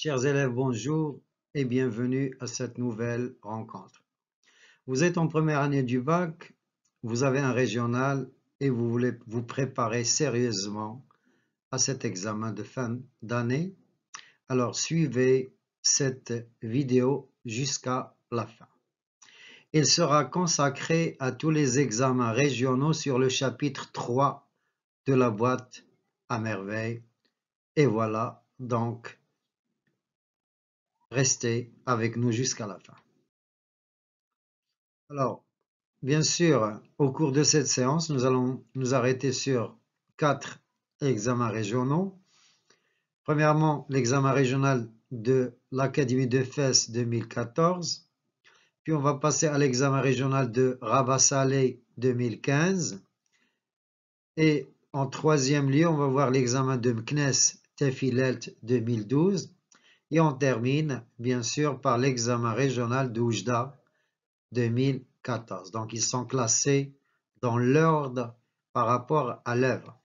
Chers élèves, bonjour et bienvenue à cette nouvelle rencontre. Vous êtes en première année du bac, vous avez un régional et vous voulez vous préparer sérieusement à cet examen de fin d'année. Alors suivez cette vidéo jusqu'à la fin. Il sera consacré à tous les examens régionaux sur le chapitre 3 de la boîte à merveille. Et voilà donc Restez avec nous jusqu'à la fin. Alors, bien sûr, au cours de cette séance, nous allons nous arrêter sur quatre examens régionaux. Premièrement, l'examen régional de l'Académie de Fès 2014. Puis on va passer à l'examen régional de Rabat-Salé 2015. Et en troisième lieu, on va voir l'examen de MCNES Tefilelt 2012 et on termine, bien sûr, par l'examen régional d'Oujda 2014. Donc, ils sont classés dans l'ordre par rapport à l'œuvre.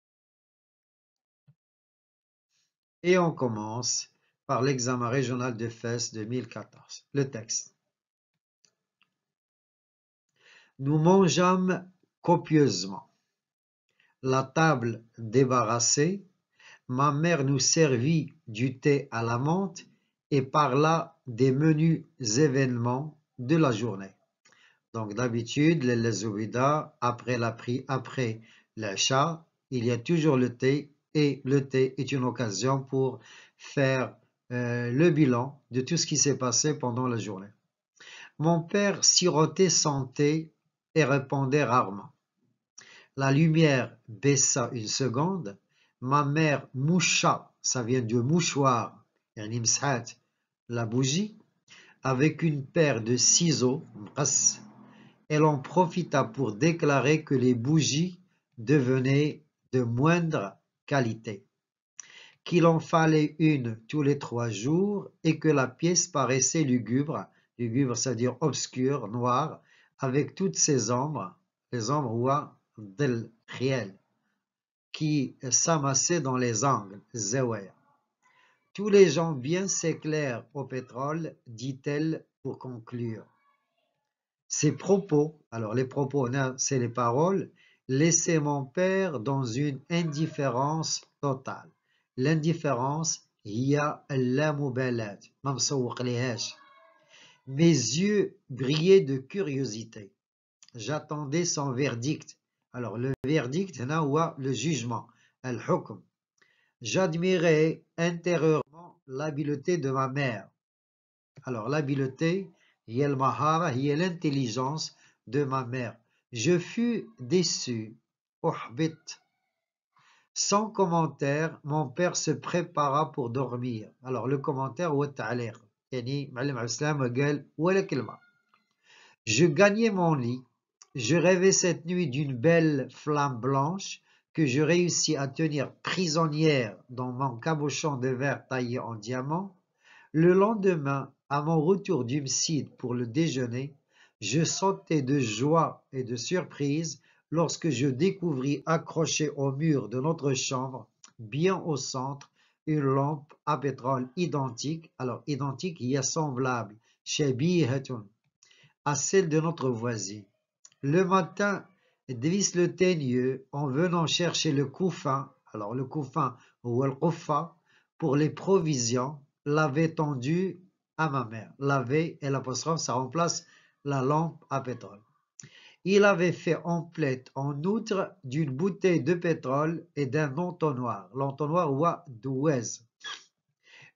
Et on commence par l'examen régional de Fès 2014. Le texte. Nous mangeâmes copieusement. La table débarrassée, ma mère nous servit du thé à la menthe et par des menus événements de la journée. Donc d'habitude, les lezoubida, après la après l'achat, il y a toujours le thé et le thé est une occasion pour faire euh, le bilan de tout ce qui s'est passé pendant la journée. Mon père sirotait son thé et répondait rarement. La lumière baissa une seconde. Ma mère moucha, ça vient du mouchoir, la bougie avec une paire de ciseaux elle en profita pour déclarer que les bougies devenaient de moindre qualité, qu'il en fallait une tous les trois jours et que la pièce paraissait lugubre, lugubre c'est-à-dire obscure, noire, avec toutes ses ombres, les ombres ouah del riel, qui s'amassaient dans les angles, zéwer. Tous les gens bien s'éclairent au pétrole, dit-elle pour conclure. Ses propos, alors les propos, c'est les paroles, laissaient mon père dans une indifférence totale. L'indifférence, il y a مسوق Mes yeux brillaient de curiosité. J'attendais son verdict. Alors le verdict, le jugement, al-hukm. J'admirais intérieurement l'habileté de ma mère. Alors l'habileté, Yel Mahara, est l'intelligence de ma mère. Je fus déçu, ohbit. Sans commentaire, mon père se prépara pour dormir. Alors le commentaire, je gagnais mon lit. Je rêvais cette nuit d'une belle flamme blanche que je réussis à tenir prisonnière dans mon cabochon de verre taillé en diamant, le lendemain, à mon retour site pour le déjeuner, je sentais de joie et de surprise lorsque je découvris accroché au mur de notre chambre, bien au centre, une lampe à pétrole identique, alors identique et semblable, chez à celle de notre voisine. Le matin Davis le Teigneux en venant chercher le couffin, alors le couffin ou le pour les provisions, l'avait tendu à ma mère. L'avait et l'apostrophe, ça remplace la lampe à pétrole. Il avait fait emplette en outre d'une bouteille de pétrole et d'un entonnoir, l'entonnoir oua d'Ouez.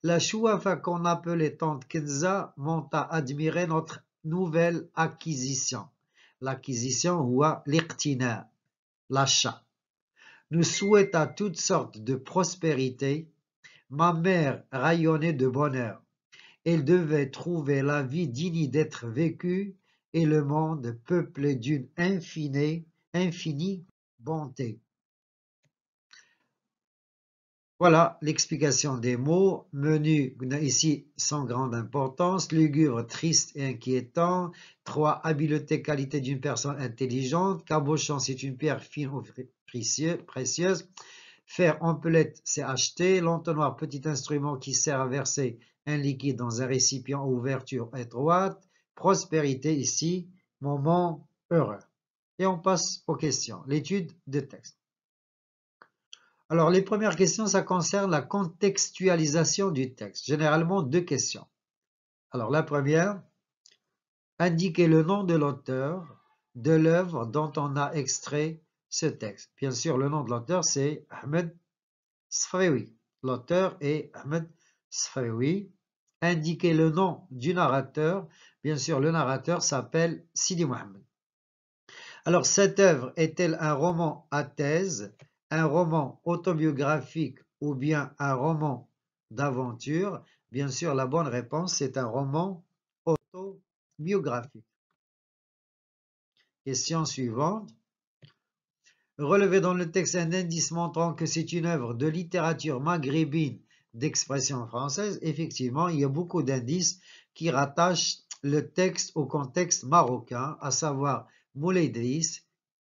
La chouafa qu'on appelait tante Kenza monta admirer notre nouvelle acquisition. L'acquisition ou l'Irtina, l'achat. Nous souhaita toutes sortes de prospérité. Ma mère rayonnait de bonheur. Elle devait trouver la vie digne d'être vécue et le monde peuplé d'une infinie, infinie bonté. Voilà l'explication des mots. Menu, ici, sans grande importance. Lugubre, triste et inquiétant. 3. Habileté, qualité d'une personne intelligente. Cabochon, c'est une pierre fine ou précieuse. Faire empelette, c'est acheter. L'entonnoir, petit instrument qui sert à verser un liquide dans un récipient à ouverture étroite. Prospérité, ici, moment heureux. Et on passe aux questions. L'étude de texte. Alors, les premières questions, ça concerne la contextualisation du texte. Généralement, deux questions. Alors, la première, indiquer le nom de l'auteur de l'œuvre dont on a extrait ce texte. Bien sûr, le nom de l'auteur, c'est Ahmed Sfrewi. L'auteur est Ahmed Sfrewi. Indiquer le nom du narrateur. Bien sûr, le narrateur s'appelle Sidi Mohamed. Alors, cette œuvre est-elle un roman à thèse un roman autobiographique ou bien un roman d'aventure Bien sûr, la bonne réponse, c'est un roman autobiographique. Question suivante. Relevez dans le texte un indice montrant que c'est une œuvre de littérature maghrébine d'expression française. Effectivement, il y a beaucoup d'indices qui rattachent le texte au contexte marocain, à savoir Moulay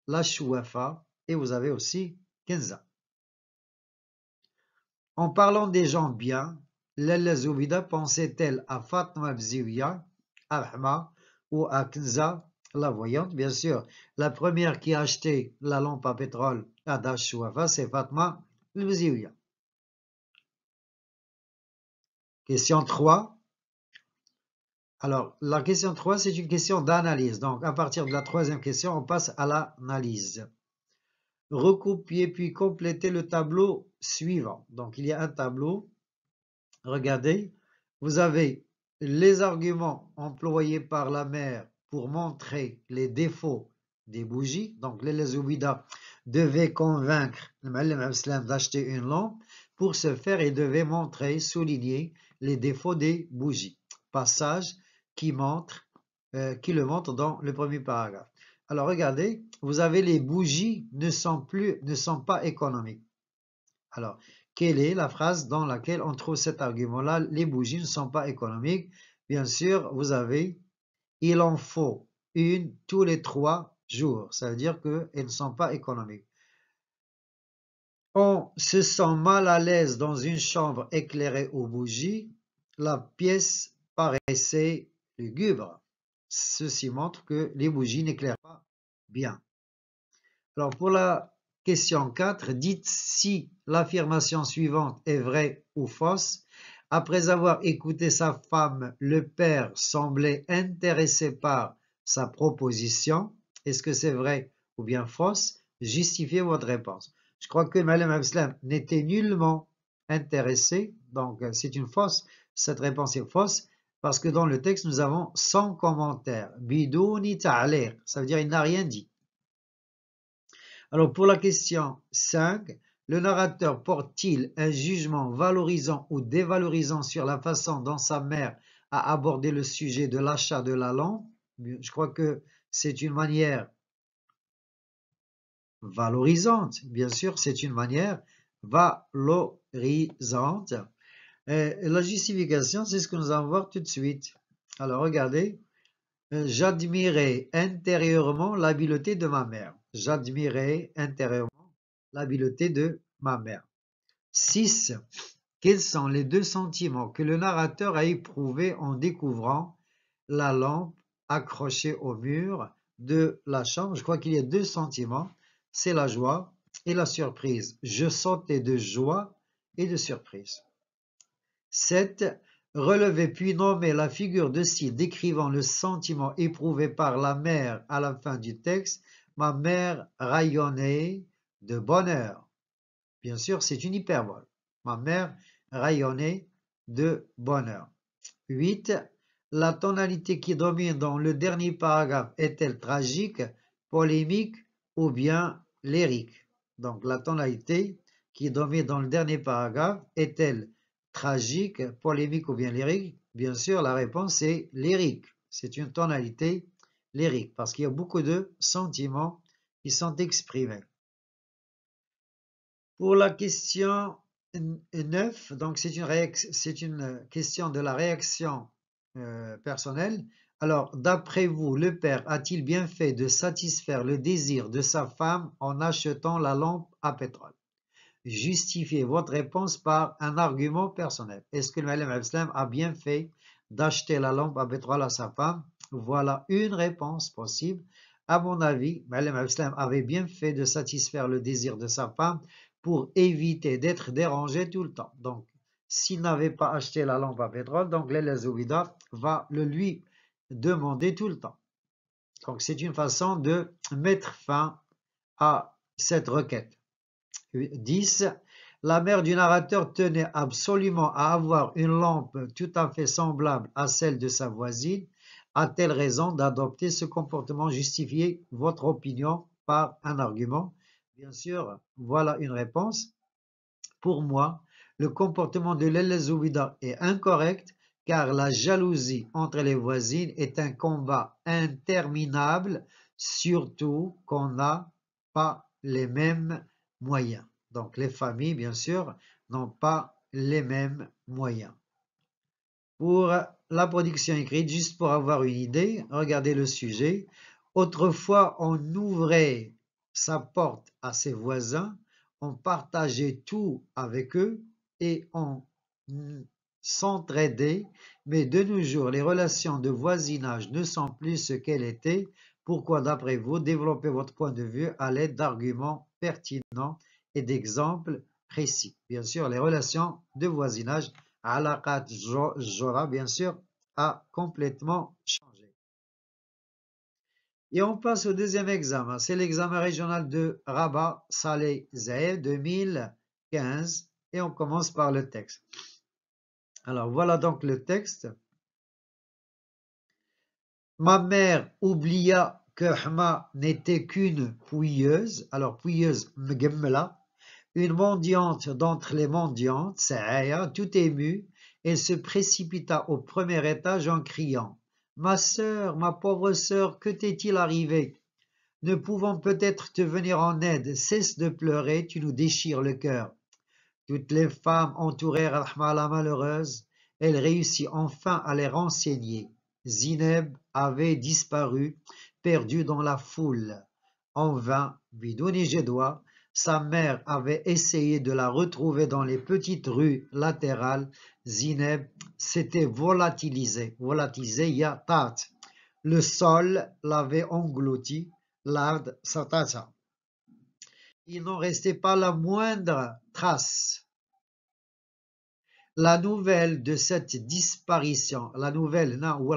la Chouafa, et vous avez aussi Kenza. En parlant des gens bien, Lalla Zoubida pensait-elle à Fatma Bziouya, à Rahma ou à Kenza, la voyante, bien sûr. La première qui a acheté la lampe à pétrole à Dashuafa, c'est Fatma Bziouya. Question 3. Alors, la question 3, c'est une question d'analyse. Donc, à partir de la troisième question, on passe à l'analyse recopier puis compléter le tableau suivant. Donc, il y a un tableau. Regardez, vous avez les arguments employés par la mère pour montrer les défauts des bougies. Donc, les Zoubida devait convaincre Islam d'acheter une lampe. Pour ce faire, il devait montrer, souligner les défauts des bougies. Passage qui, montre, euh, qui le montre dans le premier paragraphe. Alors regardez, vous avez les bougies ne sont, plus, ne sont pas économiques. Alors, quelle est la phrase dans laquelle on trouve cet argument-là Les bougies ne sont pas économiques. Bien sûr, vous avez il en faut une tous les trois jours. Ça veut dire qu'elles ne sont pas économiques. On se sent mal à l'aise dans une chambre éclairée aux bougies. La pièce paraissait lugubre. Ceci montre que les bougies n'éclairent pas bien. Alors pour la question 4, dites si l'affirmation suivante est vraie ou fausse. Après avoir écouté sa femme, le père semblait intéressé par sa proposition. Est-ce que c'est vrai ou bien fausse Justifiez votre réponse. Je crois que Malem Abslam n'était nullement intéressé, donc euh, c'est une fausse. Cette réponse est fausse. Parce que dans le texte, nous avons sans commentaire. Bidouni ta'aliq. Ça veut dire il n'a rien dit. Alors pour la question 5, le narrateur porte-t-il un jugement valorisant ou dévalorisant sur la façon dont sa mère a abordé le sujet de l'achat de la langue? Je crois que c'est une manière valorisante, bien sûr, c'est une manière valorisante. Euh, la justification, c'est ce que nous allons voir tout de suite. Alors, regardez. Euh, j'admirais intérieurement l'habileté de ma mère. J'admirais intérieurement l'habileté de ma mère. 6. Quels sont les deux sentiments que le narrateur a éprouvés en découvrant la lampe accrochée au mur de la chambre Je crois qu'il y a deux sentiments. C'est la joie et la surprise. Je sentais de joie et de surprise. 7. Relevez puis nommez la figure de style décrivant le sentiment éprouvé par la mère à la fin du texte, ma mère rayonnait de bonheur. Bien sûr, c'est une hyperbole. Ma mère rayonnait de bonheur. 8. La tonalité qui domine dans le dernier paragraphe est-elle tragique, polémique ou bien lyrique Donc la tonalité qui domine dans le dernier paragraphe est-elle tragique, polémique ou bien lyrique Bien sûr, la réponse est lyrique. C'est une tonalité lyrique parce qu'il y a beaucoup de sentiments qui sont exprimés. Pour la question 9, donc c'est une, question de la réaction euh, personnelle. Alors, d'après vous, le père a-t-il bien fait de satisfaire le désir de sa femme en achetant la lampe à pétrole justifiez votre réponse par un argument personnel. Est-ce que le Malem a bien fait d'acheter la lampe à pétrole à sa femme Voilà une réponse possible. À mon avis, Malem avait bien fait de satisfaire le désir de sa femme pour éviter d'être dérangé tout le temps. Donc, s'il n'avait pas acheté la lampe à pétrole, donc Zouida va le lui demander tout le temps. Donc, c'est une façon de mettre fin à cette requête. 10. la mère du narrateur tenait absolument à avoir une lampe tout à fait semblable à celle de sa voisine, a-t-elle raison d'adopter ce comportement Justifiez votre opinion par un argument. Bien sûr, voilà une réponse. Pour moi, le comportement de l'Elezouvida est incorrect car la jalousie entre les voisines est un combat interminable, surtout qu'on n'a pas les mêmes moyens. Donc les familles, bien sûr, n'ont pas les mêmes moyens. Pour la production écrite, juste pour avoir une idée, regardez le sujet. Autrefois, on ouvrait sa porte à ses voisins, on partageait tout avec eux et on s'entraidait, mais de nos jours, les relations de voisinage ne sont plus ce qu'elles étaient pourquoi, d'après vous, développer votre point de vue à l'aide d'arguments pertinents et d'exemples précis. Bien sûr, les relations de voisinage, à Alaqat Jora, bien sûr, a complètement changé. Et on passe au deuxième examen. C'est l'examen régional de Rabat Saleh Zaï 2015. Et on commence par le texte. Alors voilà donc le texte. Ma mère oublia que Hma n'était qu'une pouilleuse, alors pouilleuse mgemmela, une mendiante d'entre les mendiantes, Saaya, tout émue, elle se précipita au premier étage en criant « Ma sœur, ma pauvre sœur, que t'est-il arrivé Ne pouvons peut-être te venir en aide, cesse de pleurer, tu nous déchires le cœur. » Toutes les femmes entourèrent Rahma la malheureuse, elle réussit enfin à les renseigner. Zineb avait disparu, perdu dans la foule. En vain, Bidouni Gédois, sa mère avait essayé de la retrouver dans les petites rues latérales. Zineb s'était volatilisé, volatilisée Le sol l'avait englouti, l'ard satata. Il n'en restait pas la moindre trace. La nouvelle de cette disparition, la nouvelle ou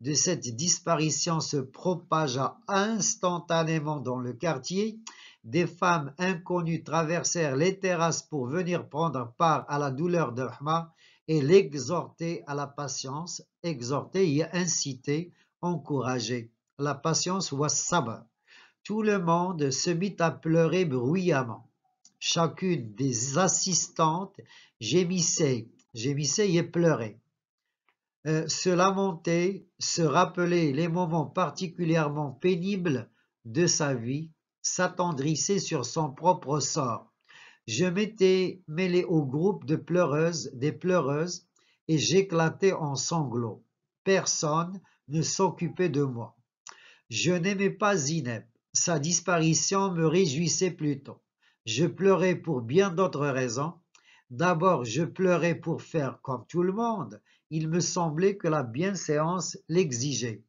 de cette disparition se propagea instantanément dans le quartier. Des femmes inconnues traversèrent les terrasses pour venir prendre part à la douleur de Rahma et l'exhorter à la patience, exhorter et inciter, encourager. La patience wa Tout le monde se mit à pleurer bruyamment. Chacune des assistantes gémissait, gémissait et pleurait. Euh, se lamentait, se rappelait les moments particulièrement pénibles de sa vie, s'attendrissait sur son propre sort. Je m'étais mêlé au groupe de pleureuses, des pleureuses, et j'éclatais en sanglots. Personne ne s'occupait de moi. Je n'aimais pas Zineb. Sa disparition me réjouissait plutôt. Je pleurais pour bien d'autres raisons. D'abord, je pleurais pour faire comme tout le monde. Il me semblait que la bienséance l'exigeait.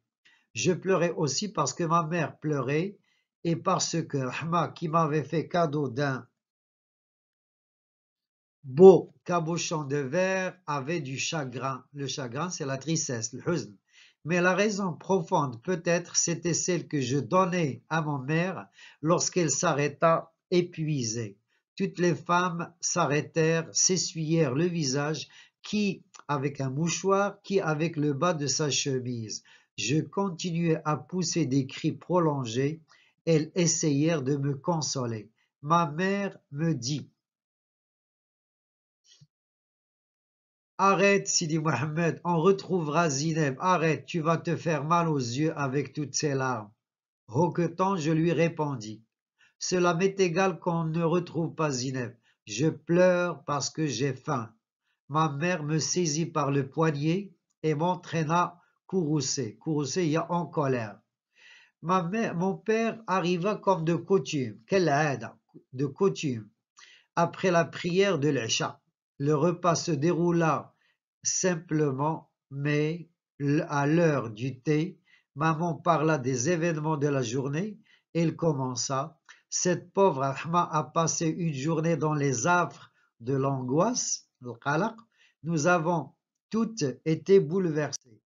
Je pleurais aussi parce que ma mère pleurait et parce que Rahma, qui m'avait fait cadeau d'un beau cabochon de verre, avait du chagrin. Le chagrin, c'est la tristesse, le huzn. Mais la raison profonde, peut-être, c'était celle que je donnais à ma mère lorsqu'elle s'arrêta épuisée. Toutes les femmes s'arrêtèrent, s'essuyèrent le visage, qui avec un mouchoir, qui avec le bas de sa chemise. Je continuai à pousser des cris prolongés. Elles essayèrent de me consoler. Ma mère me dit Arrête, Sidi Mohamed, on retrouvera Zineb. Arrête, tu vas te faire mal aux yeux avec toutes ces larmes. Roquetant, je lui répondis cela m'est égal qu'on ne retrouve pas Zineb. Je pleure parce que j'ai faim. Ma mère me saisit par le poignet et m'entraîna courroucé. Courroucé, il y a en colère. Ma mère, mon père arriva comme de coutume. Quelle aide de coutume. Après la prière de l'Écha, le repas se déroula simplement, mais à l'heure du thé, maman parla des événements de la journée et elle commença cette pauvre Ahma a passé une journée dans les affres de l'angoisse, nous avons toutes été bouleversées.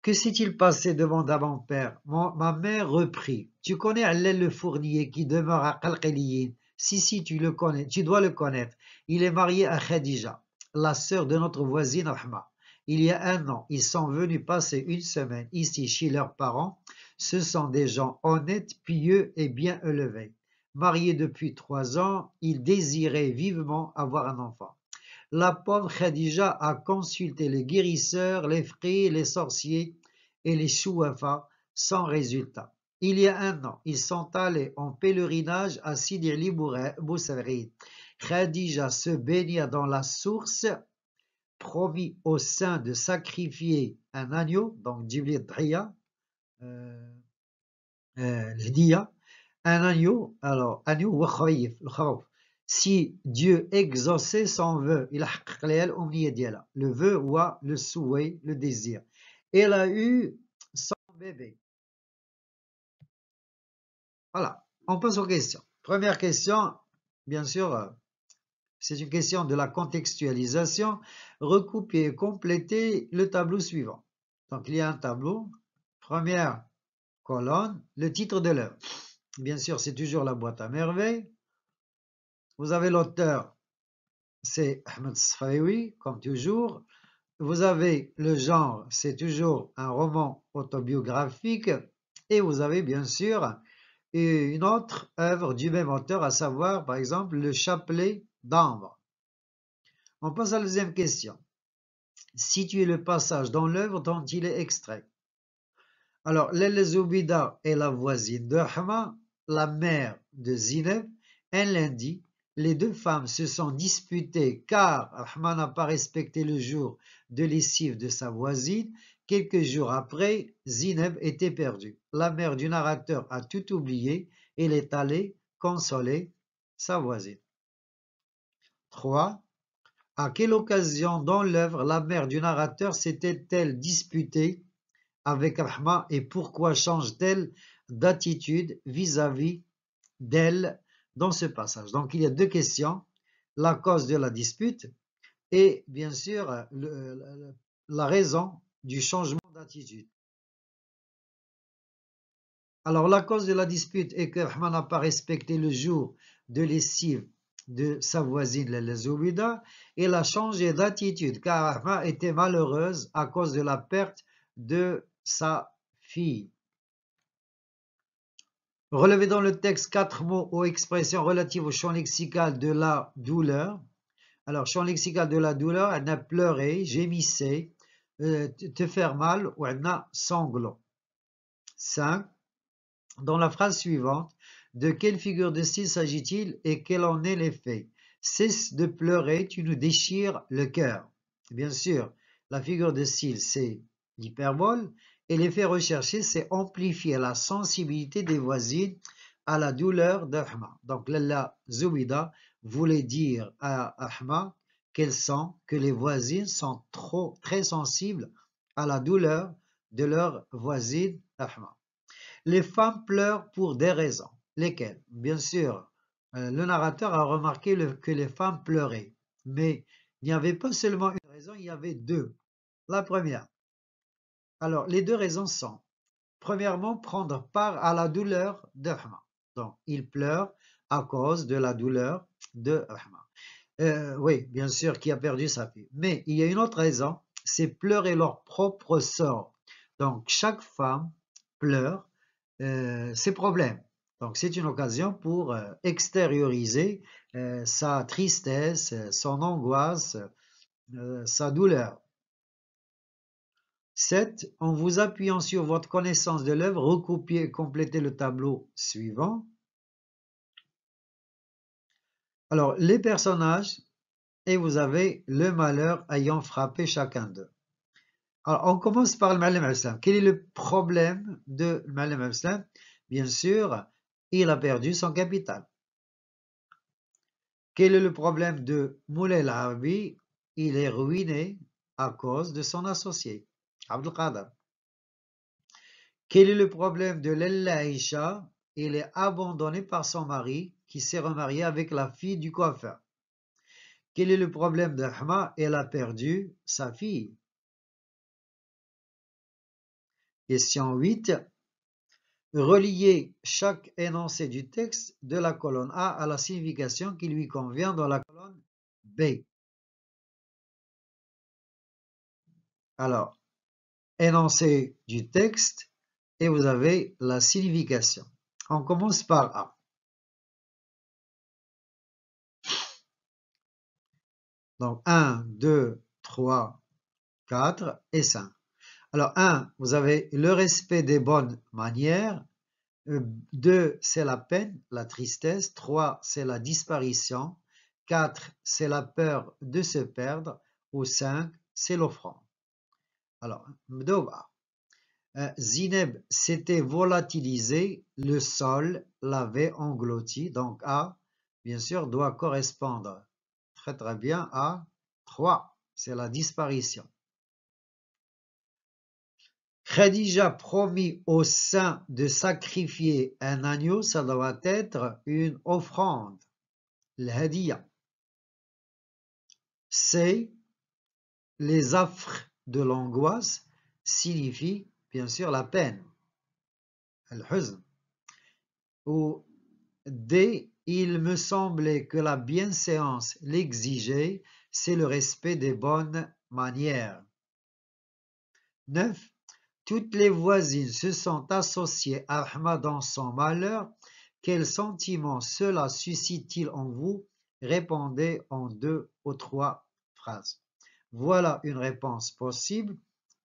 Que s'est-il passé demanda mon père. ma mère reprit. Tu connais Allel le fournier qui demeure à Qalqiliyin Si, si, tu le connais, tu dois le connaître. Il est marié à Khadija, la sœur de notre voisine Ahma. »« Il y a un an, ils sont venus passer une semaine ici chez leurs parents ce sont des gens honnêtes, pieux et bien élevés. Mariés depuis trois ans, ils désiraient vivement avoir un enfant. La pauvre Khadija a consulté les guérisseurs, les frères, les sorciers et les chouafas sans résultat. Il y a un an, ils sont allés en pèlerinage à Sidirli Boussari. Khadija se baigna dans la source, promit au saint de sacrifier un agneau, donc Djibril euh, euh, un agneau, alors agneau le si Dieu exaucé son vœu il a le vœu ou le souhait le désir elle a eu son bébé voilà on passe aux questions première question bien sûr euh, c'est une question de la contextualisation recouper et compléter le tableau suivant donc il y a un tableau Première colonne, le titre de l'œuvre. Bien sûr, c'est toujours la boîte à merveilles. Vous avez l'auteur, c'est Ahmed Sfayoui, comme toujours. Vous avez le genre, c'est toujours un roman autobiographique. Et vous avez bien sûr une autre œuvre du même auteur, à savoir par exemple le chapelet d'ambre. On passe à la deuxième question. Situez le passage dans l'œuvre dont il est extrait. Alors, L'Elezoubida zubida est la voisine de la mère de Zineb. Un lundi, les deux femmes se sont disputées car Hama n'a pas respecté le jour de lessive de sa voisine. Quelques jours après, Zineb était perdue. La mère du narrateur a tout oublié. et est allée consoler sa voisine. 3. À quelle occasion dans l'œuvre la mère du narrateur s'était-elle disputée avec Rahma et pourquoi change-t-elle d'attitude vis-à-vis d'elle dans ce passage Donc il y a deux questions, la cause de la dispute et bien sûr la raison du changement d'attitude. Alors la cause de la dispute est que Rahma n'a pas respecté le jour de lessive de sa voisine Lelezoubida et l'a change d'attitude car Rahma était malheureuse à cause de la perte de sa fille. Relevez dans le texte quatre mots ou expressions relatives au champ lexical de la douleur. Alors, champ lexical de la douleur, elle a pleuré, gémissé, euh, te faire mal ou elle a sanglot. 5. Dans la phrase suivante, de quelle figure de style s'agit-il et quel en est l'effet Cesse de pleurer, tu nous déchires le cœur. Bien sûr, la figure de style, c'est l'hyperbole, et L'effet recherché, c'est amplifier la sensibilité des voisines à la douleur d'Ahma. Donc Lalla Zoubida voulait dire à Ahma qu'elle sent que les voisines sont trop, très sensibles à la douleur de leurs voisines Ahma. Les femmes pleurent pour des raisons. Lesquelles Bien sûr, euh, le narrateur a remarqué que les femmes pleuraient, mais il n'y avait pas seulement une raison, il y avait deux. La première, alors, les deux raisons sont, premièrement, prendre part à la douleur de Donc, il pleure à cause de la douleur de euh, oui, bien sûr, qui a perdu sa fille. Mais il y a une autre raison, c'est pleurer leur propre sort. Donc, chaque femme pleure euh, ses problèmes. Donc, c'est une occasion pour euh, extérioriser sa tristesse, son angoisse, sa douleur. 7. En vous appuyant sur votre connaissance de l'œuvre, recopiez et complétez le tableau suivant. Alors, les personnages, et vous avez le malheur ayant frappé chacun d'eux. Alors, on commence par le Malem Quel est le problème de Malem Islam Bien sûr, il a perdu son capital. Quel est le problème de Moulay Lahabi Il est ruiné à cause de son associé. Abdelkader. Quel est le problème de Lella Aisha Elle est abandonnée par son mari qui s'est remarié avec la fille du coiffeur. Quel est le problème d'Ahma Elle a perdu sa fille. Question 8. Relier chaque énoncé du texte de la colonne A à la signification qui lui convient dans la colonne B. Alors, énoncé du texte et vous avez la signification. On commence par A. Donc 1, 2, 3, 4 et 5. Alors 1, vous avez le respect des bonnes manières. 2, c'est la peine, la tristesse. 3, c'est la disparition. 4, c'est la peur de se perdre. Ou 5, c'est l'offrande. Alors, Mdova, euh, Zineb s'était volatilisé, le sol l'avait englouti, donc A, bien sûr, doit correspondre très très bien à 3, c'est la disparition. Khadija promit au saint de sacrifier un agneau, ça doit être une offrande, l'hadiya. C'est les affres de l'angoisse signifie bien sûr la peine, al-huzn. Ou D, il me semblait que la bienséance l'exigeait, c'est le respect des bonnes manières. 9. Toutes les voisines se sont associées à Ahmad dans son malheur. Quel sentiment cela suscite-t-il en vous Répondez en deux ou trois phrases. Voilà une réponse possible.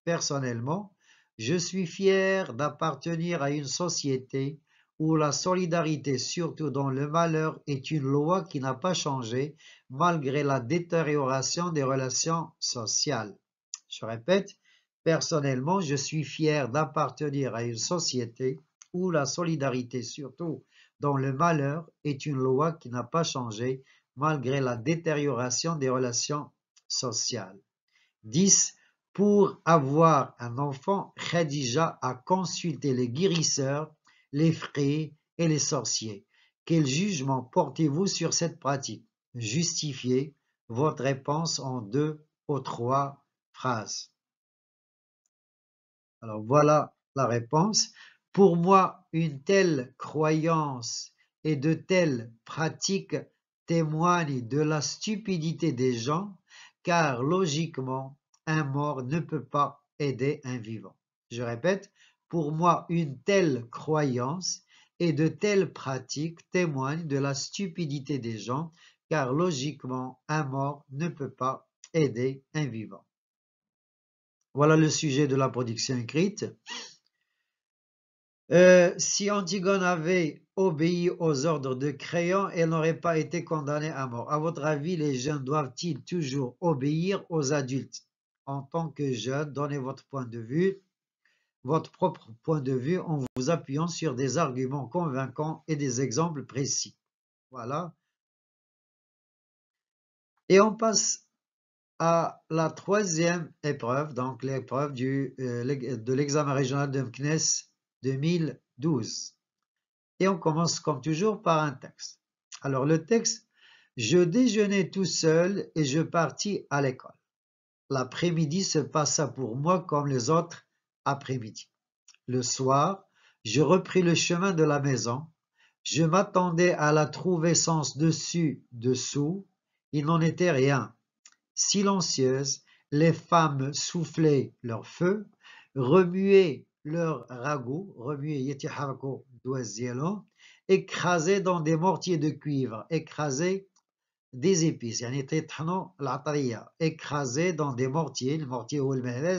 Personnellement, je suis fier d'appartenir à une société où la solidarité, surtout dans le malheur, est une loi qui n'a pas changé malgré la détérioration des relations sociales. Je répète, personnellement, je suis fier d'appartenir à une société où la solidarité, surtout dans le malheur, est une loi qui n'a pas changé malgré la détérioration des relations social. 10. Pour avoir un enfant, Khadija a consulté les guérisseurs, les frais et les sorciers. Quel jugement portez-vous sur cette pratique Justifiez votre réponse en deux ou trois phrases. Alors voilà la réponse. Pour moi, une telle croyance et de telles pratiques témoignent de la stupidité des gens car logiquement, un mort ne peut pas aider un vivant. Je répète, pour moi, une telle croyance et de telles pratiques témoignent de la stupidité des gens, car logiquement, un mort ne peut pas aider un vivant. Voilà le sujet de la production écrite. Euh, si Antigone avait Obéit aux ordres de Créon et n'aurait pas été condamnée à mort. À votre avis, les jeunes doivent-ils toujours obéir aux adultes En tant que jeune, donnez votre point de vue, votre propre point de vue en vous appuyant sur des arguments convaincants et des exemples précis. Voilà. Et on passe à la troisième épreuve, donc l'épreuve euh, de l'examen régional de MCNES 2012. Et on commence comme toujours par un texte. Alors le texte, je déjeunais tout seul et je partis à l'école. L'après-midi se passa pour moi comme les autres après-midi. Le soir, je repris le chemin de la maison. Je m'attendais à la trouver dessus, dessous. Il n'en était rien. Silencieuse, les femmes soufflaient leur feu, remuaient « Leur leurs ragots remuaient Harko écrasé dans des mortiers de cuivre, écrasé des épices, Écrasé dans des mortiers, le mortier ou euh,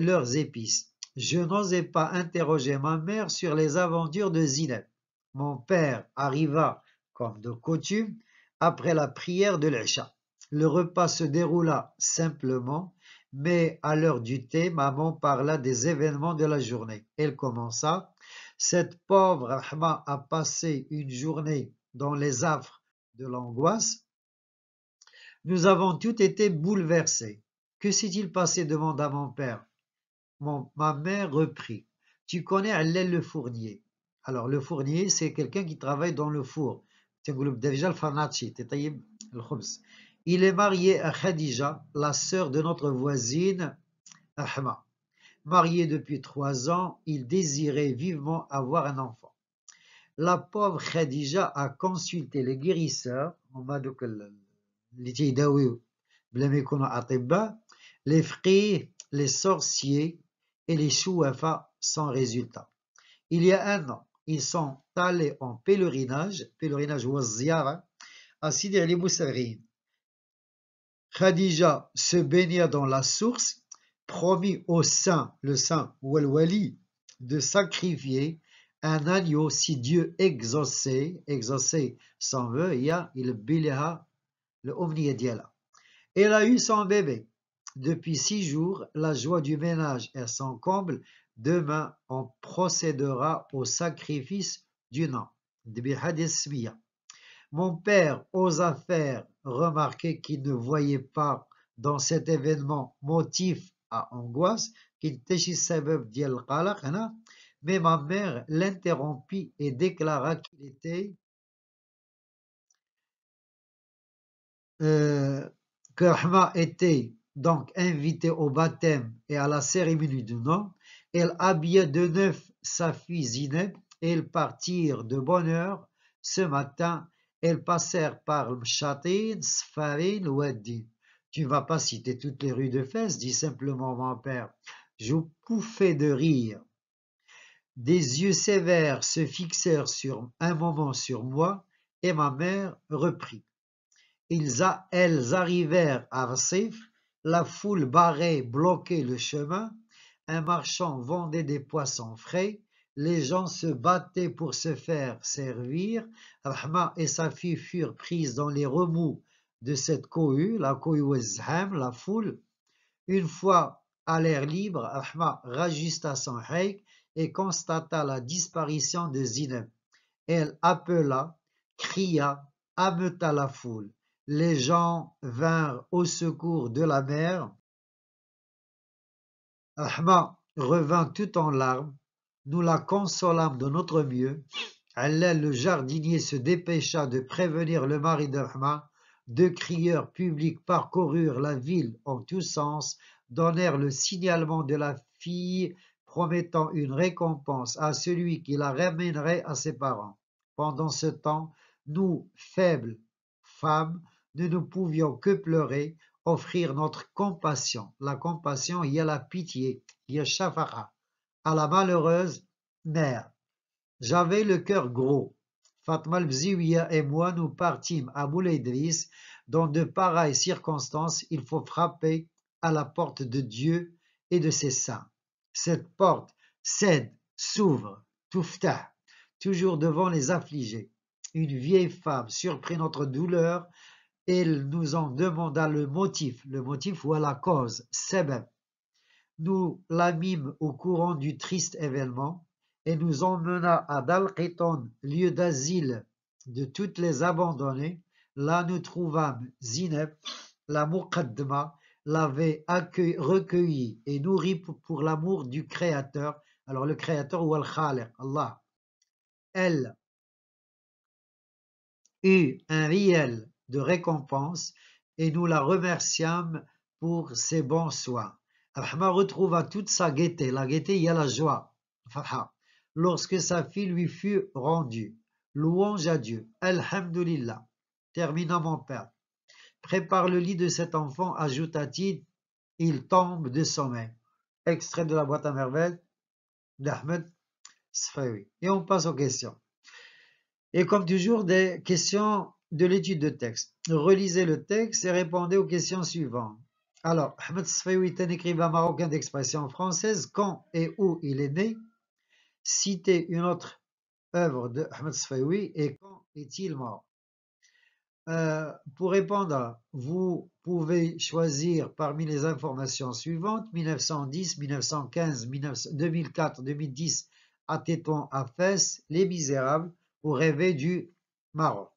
leurs épices. Je n'osais pas interroger ma mère sur les aventures de Zineb. Mon père arriva, comme de coutume, après la prière de l'Écha. Le repas se déroula simplement mais à l'heure du thé, maman parla des événements de la journée. Elle commença Cette pauvre Rahma a passé une journée dans les affres de l'angoisse. Nous avons tous été bouleversés. Que s'est-il passé demanda mon père. ma mère reprit Tu connais Alain le fournier. Alors, le fournier, c'est quelqu'un qui travaille dans le four. C'est le il est marié à Khadija, la sœur de notre voisine Ahma. Marié depuis trois ans, il désirait vivement avoir un enfant. La pauvre Khadija a consulté les guérisseurs, les frères, les sorciers et les chouafas sans résultat. Il y a un an, ils sont allés en pèlerinage, pèlerinage ou à Sidir les Khadija se baigna dans la source, promit au saint, le saint Walwali, de sacrifier un agneau si Dieu exaucé s'en son vœu, il bileha le Elle a eu son bébé. Depuis six jours, la joie du ménage est sans comble. Demain, on procédera au sacrifice du nom. Mon père osa faire remarqué qu'il ne voyait pas dans cet événement motif à angoisse, hein, mais ma mère l'interrompit et déclara qu'il était euh, que était donc invité au baptême et à la cérémonie du nom. Elle habillait de neuf sa fille Zineb et ils partirent de bonne heure ce matin elles passèrent par Mshatine, ou Tu vas pas citer toutes les rues de Fès, dit simplement mon père. Je pouffais de rire. Des yeux sévères se fixèrent sur un moment sur moi, et ma mère reprit. Ils elles arrivèrent à Rassif, la foule barrée bloquait le chemin, un marchand vendait des poissons frais, les gens se battaient pour se faire servir. Ahma et sa fille furent prises dans les remous de cette cohue, la cohue Wezham, la foule. Une fois à l'air libre, Ahma rajusta son haïk et constata la disparition de Zineb. Elle appela, cria, ameuta la foule. Les gens vinrent au secours de la mère. Ahma revint tout en larmes nous la consolâmes de notre mieux. Allel le jardinier se dépêcha de prévenir le mari de Deux crieurs publics parcoururent la ville en tous sens, donnèrent le signalement de la fille, promettant une récompense à celui qui la ramènerait à ses parents. Pendant ce temps, nous, faibles femmes, ne nous pouvions que pleurer, offrir notre compassion. La compassion, il y a la pitié, il y a shafara à la malheureuse mère. J'avais le cœur gros. Fatma Bziouia et moi, nous partîmes à Moulaydris. Dans de pareilles circonstances, il faut frapper à la porte de Dieu et de ses saints. Cette porte cède, s'ouvre, toufta, toujours devant les affligés. Une vieille femme surprit notre douleur. Elle nous en demanda le motif. Le motif ou la cause, sebeb nous l'amîmes au courant du triste événement, et nous emmena à Dalqiton, lieu d'asile de toutes les abandonnées. Là nous trouvâmes Zineb, la Muqaddma, l'avait recueillie et nourrie pour, l'amour du Créateur. Alors le Créateur ou Al-Khaliq, Allah. Elle eut un riel de récompense et nous la remerciâmes pour ses bons soins. Rahma retrouva toute sa gaieté. La gaieté, il y a la joie. Lorsque sa fille lui fut rendue. Louange à Dieu. Alhamdulillah. Termina mon père. Prépare le lit de cet enfant, ajouta-t-il. Il tombe de sommeil. Extrait de la boîte à merveilles d'Ahmed Sfawi. Et on passe aux questions. Et comme toujours, des questions de l'étude de texte. Relisez le texte et répondez aux questions suivantes. Alors, Ahmed Sfayoui est un écrivain marocain d'expression française. Quand et où il est né Citez une autre œuvre de Ahmed Sfayoui et quand est-il mort euh, Pour répondre, vous pouvez choisir parmi les informations suivantes 1910, 1915, 2004, 2010 à Téton, à Fès, Les Misérables ou Rêver du Maroc.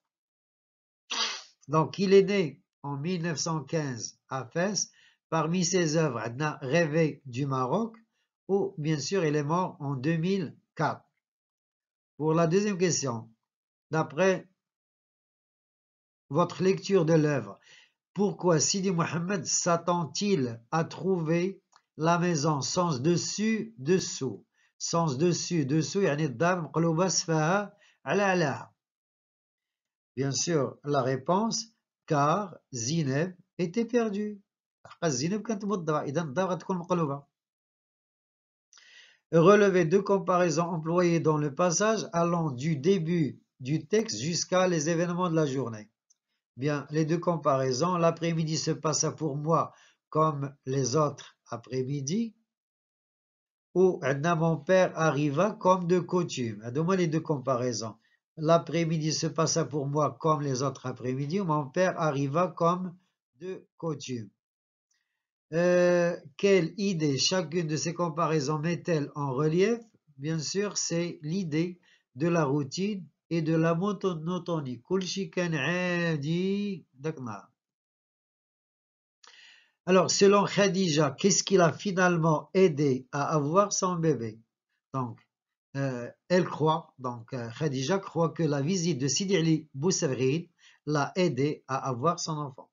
Donc, il est né en 1915 Parmi ses œuvres, Adna rêvait du Maroc, où bien sûr il est mort en 2004. Pour la deuxième question, d'après votre lecture de l'œuvre, pourquoi Sidi Mohamed s'attend-il à trouver la maison sens dessus dessous sens dessus dessous يعني الدار مقلوبة Bien sûr, la réponse car Zineb était perdu. Relevez deux comparaisons employées dans le passage allant du début du texte jusqu'à les événements de la journée. Bien, les deux comparaisons, l'après-midi se passa pour moi comme les autres après-midi, ou mon père arriva comme de coutume. Ah, donne-moi les deux comparaisons. L'après-midi se passa pour moi comme les autres après-midi, mon père arriva comme de euh, quelle idée chacune de ces comparaisons met-elle en relief Bien sûr, c'est l'idée de la routine et de la monotonie. Alors, selon Khadija, qu'est-ce qui l'a finalement aidé à avoir son bébé Donc, euh, elle croit, donc euh, Khadija croit que la visite de Sidi Ali l'a aidé à avoir son enfant.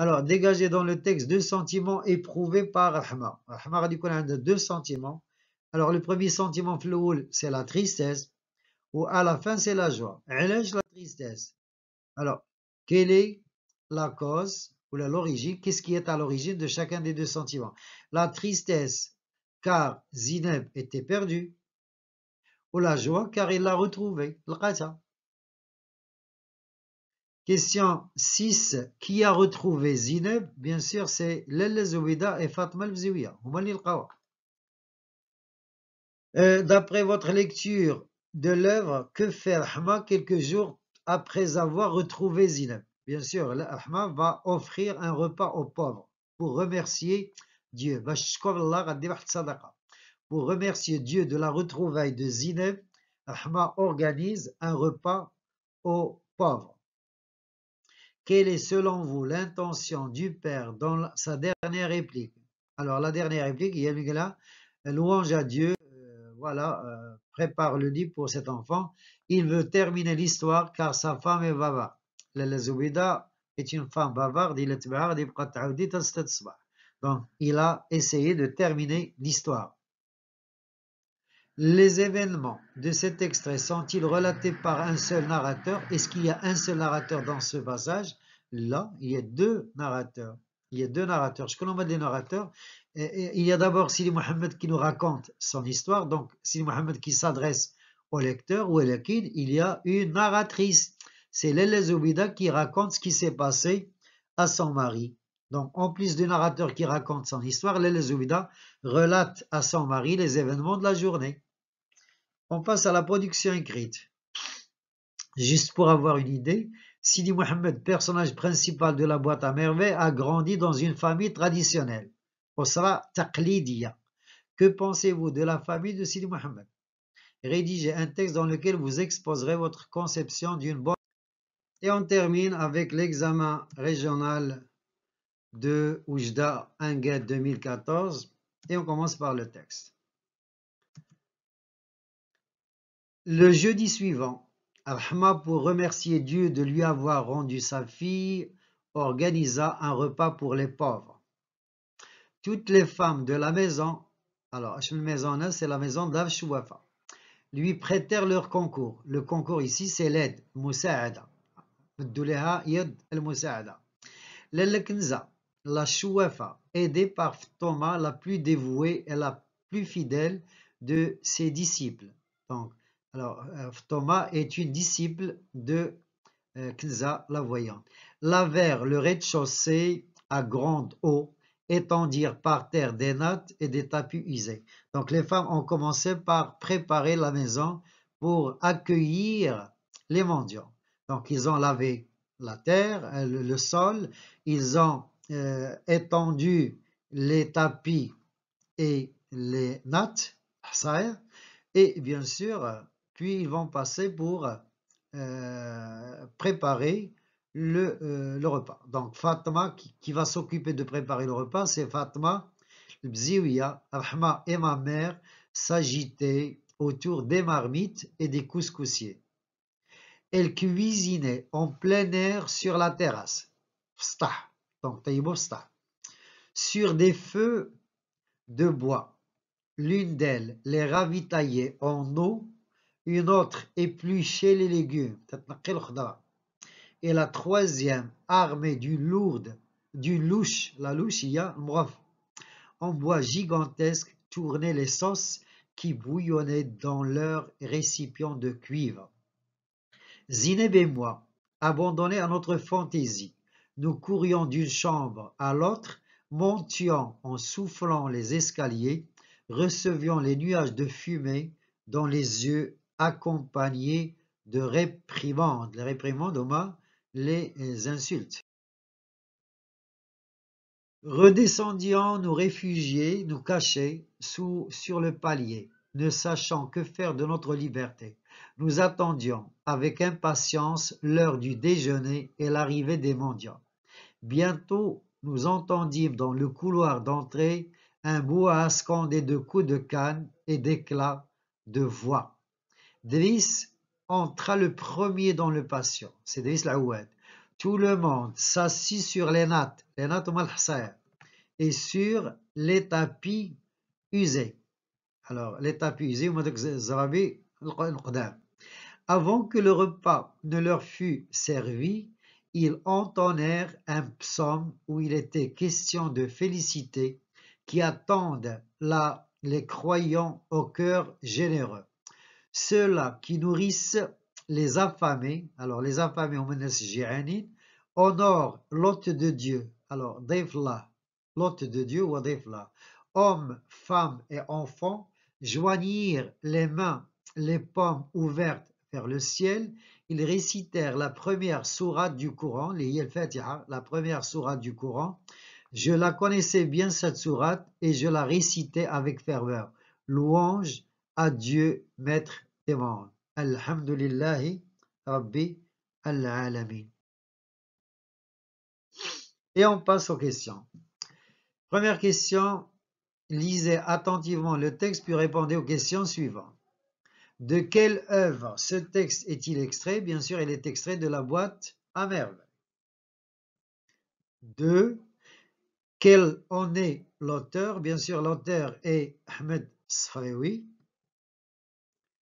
Alors, dégagez dans le texte deux sentiments éprouvés par Rahma. Rahma a deux sentiments. Alors, le premier sentiment, c'est la tristesse. Ou à la fin, c'est la joie. la tristesse. Alors, quelle est la cause ou l'origine Qu'est-ce qui est à l'origine de chacun des deux sentiments La tristesse, car Zineb était perdu. Ou la joie, car il l'a retrouvé. Question 6. Qui a retrouvé Zineb Bien sûr, c'est Lalla Zouida et Fatma El euh, D'après votre lecture de l'œuvre, que fait Ahma quelques jours après avoir retrouvé Zineb Bien sûr, Ahma va offrir un repas aux pauvres pour remercier Dieu. Pour remercier Dieu de la retrouvaille de Zineb, Ahma organise un repas aux pauvres. Quelle est selon vous l'intention du Père dans sa dernière réplique Alors la dernière réplique, Yamigala, euh, louange à Dieu, euh, voilà, euh, prépare le lit pour cet enfant. Il veut terminer l'histoire car sa femme est bavarde. La Zubida est une femme bavarde, il est Donc il a essayé de terminer l'histoire. Les événements de cet extrait sont-ils relatés par un seul narrateur Est-ce qu'il y a un seul narrateur dans ce passage Là, il y a deux narrateurs. Il y a deux narrateurs. Je connais des narrateurs. Il y a d'abord Sidi Mohamed qui nous raconte son histoire. Donc, Sidi Mohamed qui s'adresse au lecteur ou à l'équipe. Il y a une narratrice. C'est Lele Zoubida qui raconte ce qui s'est passé à son mari. Donc, en plus du narrateur qui raconte son histoire, Lele Zoubida relate à son mari les événements de la journée. On passe à la production écrite. Juste pour avoir une idée, Sidi Mohamed, personnage principal de la boîte à merveilles, a grandi dans une famille traditionnelle, Osra Taklidia. Que pensez-vous de la famille de Sidi Mohamed Rédigez un texte dans lequel vous exposerez votre conception d'une boîte. Et on termine avec l'examen régional de Oujda inga 2014 et on commence par le texte. Le jeudi suivant, Rahma, pour remercier Dieu de lui avoir rendu sa fille, organisa un repas pour les pauvres. Toutes les femmes de la maison, alors maison c'est la maison d'Avshuafa, lui prêtèrent leur concours. Le concours ici, c'est l'aide, Moussaada. La Shuafa, aidée par Thomas, la plus dévouée et la plus fidèle de ses disciples. Donc, alors, euh, Thomas est une disciple de euh, Knza la voyante. Laver le rez-de-chaussée à grande eau, étendirent par terre des nattes et des tapis usés. Donc les femmes ont commencé par préparer la maison pour accueillir les mendiants. Donc ils ont lavé la terre, euh, le, sol, ils ont étendu les tapis et les nattes, et bien sûr, puis ils vont passer pour euh, préparer euh, le, repas. Donc Fatma qui, va s'occuper de préparer le repas, c'est Fatma, Bziouia, Rahma et ma mère s'agitaient autour des marmites et des couscoussiers. Elles cuisinaient en plein air sur la terrasse, donc sur des feux de bois. L'une d'elles les ravitaillait en eau une autre épluchait les légumes, et la troisième armée du lourde, du louche, la louche il y en bois gigantesque tournait les sauces qui bouillonnaient dans leurs récipients de cuivre. Zineb et moi, abandonnés à notre fantaisie, nous courions d'une chambre à l'autre, montions en soufflant les escaliers, recevions les nuages de fumée dans les yeux accompagnés de réprimandes, les réprimandes au moins les insultes. Redescendions nous réfugiés, nous cacher sous, sur le palier, ne sachant que faire de notre liberté. Nous attendions avec impatience l'heure du déjeuner et l'arrivée des mendiants. Bientôt, nous entendîmes dans le couloir d'entrée un bois à scandé de coups de canne et d'éclats de voix. Driss entra le premier dans le patient. C'est Driss Laouad. Tout le monde s'assit sur les nattes, les nattes au et sur les tapis usés. Alors, les tapis usés, avant que le repas ne leur fût servi, ils entonnèrent un psaume où il était question de félicité qui attendent là les croyants au cœur généreux ceux-là qui nourrissent les affamés, alors les affamés honorent l'hôte de Dieu, alors l'hôte de Dieu ou Defla, hommes, femmes et enfants, joignirent les mains, les pommes ouvertes vers le ciel, ils récitèrent la première sourate du Coran, la première sourate du courant. Je la connaissais bien cette sourate et je la récitais avec ferveur. Louange, Adieu maître mondes. Alhamdulillahi Rabbi Al-Alamin. Et on passe aux questions. Première question, lisez attentivement le texte puis répondez aux questions suivantes. De quelle œuvre ce texte est-il extrait Bien sûr, il est extrait de la boîte à merveille. 2. Quel en est l'auteur Bien sûr, l'auteur est Ahmed Sfawi.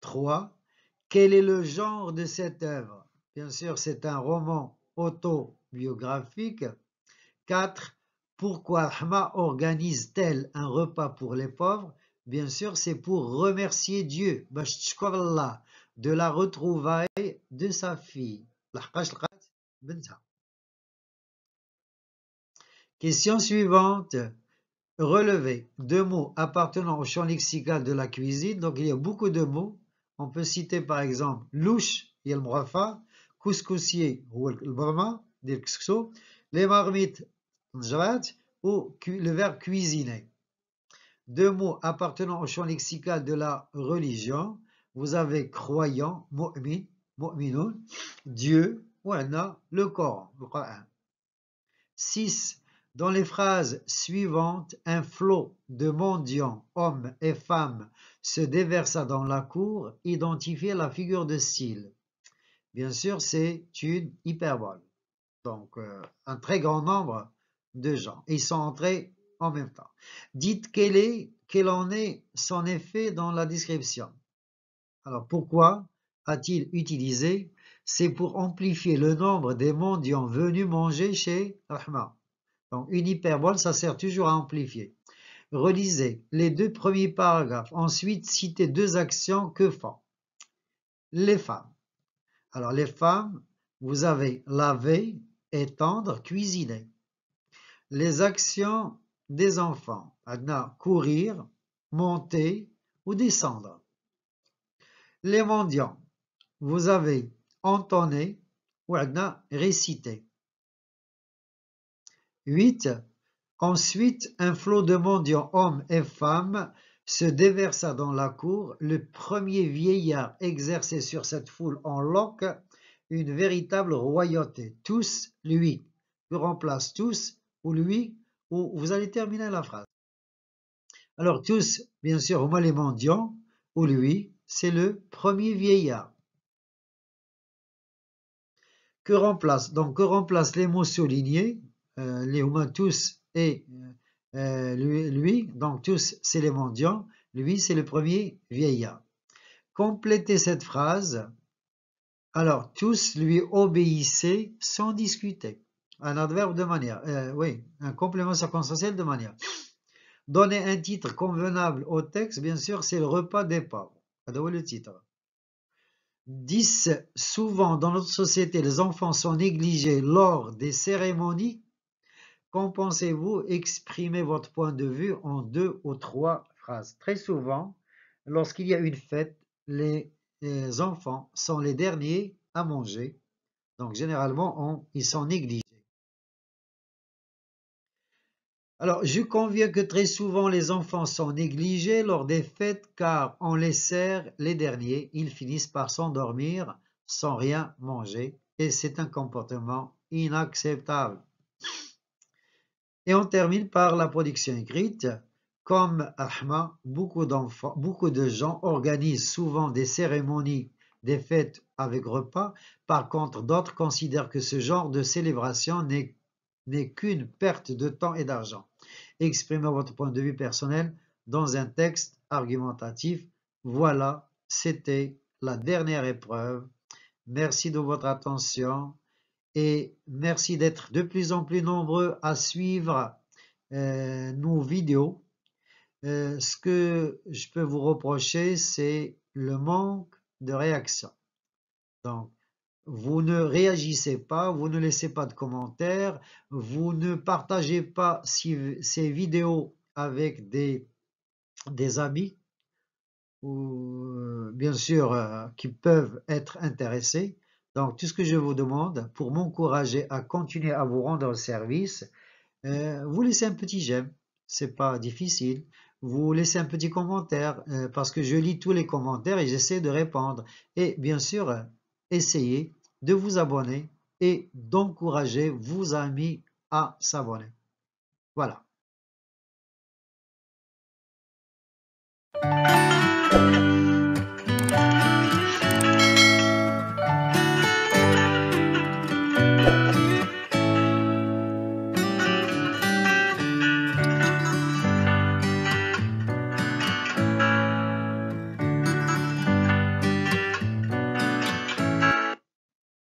3. Quel est le genre de cette œuvre Bien sûr, c'est un roman autobiographique. 4. Pourquoi Rahma organise-t-elle un repas pour les pauvres Bien sûr, c'est pour remercier Dieu de la retrouvaille de sa fille. Question suivante. relevez deux mots appartenant au champ lexical de la cuisine. Donc, il y a beaucoup de mots on peut citer par exemple louche, il mrafa »,« couscoussier, ou le couscous, les marmites, ou le verbe cuisiner. Deux mots appartenant au champ lexical de la religion. Vous avez croyant, mu'min, mu'minoun, Dieu, ou le corps »« le Coran. 6 dans les phrases suivantes, un flot de mendiants, hommes et femmes, se déversa dans la cour, Identifiez la figure de style. Bien sûr, c'est une hyperbole. Donc, euh, un très grand nombre de gens. Ils sont entrés en même temps. Dites quel, est, quel en est son effet dans la description. Alors, pourquoi a-t-il utilisé C'est pour amplifier le nombre des mendiants venus manger chez Rahman. Donc une hyperbole, ça sert toujours à amplifier. Relisez les deux premiers paragraphes. Ensuite, citez deux actions que font les femmes. Alors les femmes, vous avez laver, étendre, cuisiner. Les actions des enfants, Adna, courir, monter ou descendre. Les mendiants, vous avez entonné ou Adna réciter. 8. Ensuite un flot de mendiants, hommes et femmes, se déversa dans la cour, le premier vieillard exerçait sur cette foule en loque une véritable royauté. Tous, lui, que remplace tous, ou lui, ou vous allez terminer la phrase. Alors tous, bien sûr, au moins les mendiants, ou lui, c'est le premier vieillard. Que remplace Donc que remplace les mots soulignés euh, les humains tous et euh, euh, lui, donc tous, c'est les mendiants, lui, c'est le premier vieillard. Complétez cette phrase. Alors, tous lui obéissaient sans discuter. Un adverbe de manière, oui, un complément circonstanciel de manière. Donner un titre convenable au texte, bien sûr, c'est le repas des pauvres. Adorez le titre. 10. Souvent, dans notre société, les enfants sont négligés lors des cérémonies Qu'en pensez-vous? Exprimez votre point de vue en deux ou trois phrases. Très souvent, lorsqu'il y a une fête, les, enfants sont les derniers à manger. Donc, généralement, ils sont négligés. Alors, je conviens que très souvent, les enfants sont négligés lors des fêtes car on les sert les derniers. Ils finissent par s'endormir sans rien manger et c'est un comportement inacceptable. Et on termine par la production écrite. Comme Ahma, beaucoup, beaucoup de gens organisent souvent des cérémonies, des fêtes avec repas. Par contre, d'autres considèrent que ce genre de célébration n'est qu'une perte de temps et d'argent. Exprimez votre point de vue personnel dans un texte argumentatif. Voilà, c'était la dernière épreuve. Merci de votre attention et merci d'être de plus en plus nombreux à suivre euh, nos vidéos. Euh, ce que je peux vous reprocher, c'est le manque de réaction. Donc, vous ne réagissez pas, vous ne laissez pas de commentaires, vous ne partagez pas ces vidéos avec des, amis, ou, euh, bien sûr, qui peuvent être intéressés. Donc, tout ce que je vous demande pour m'encourager à continuer à vous rendre service, euh, vous laissez un petit j'aime, c'est pas difficile. Vous laissez un petit commentaire euh, parce que je lis tous les commentaires et j'essaie de répondre. Et bien sûr, essayez de vous abonner et d'encourager vos amis à s'abonner. Voilà.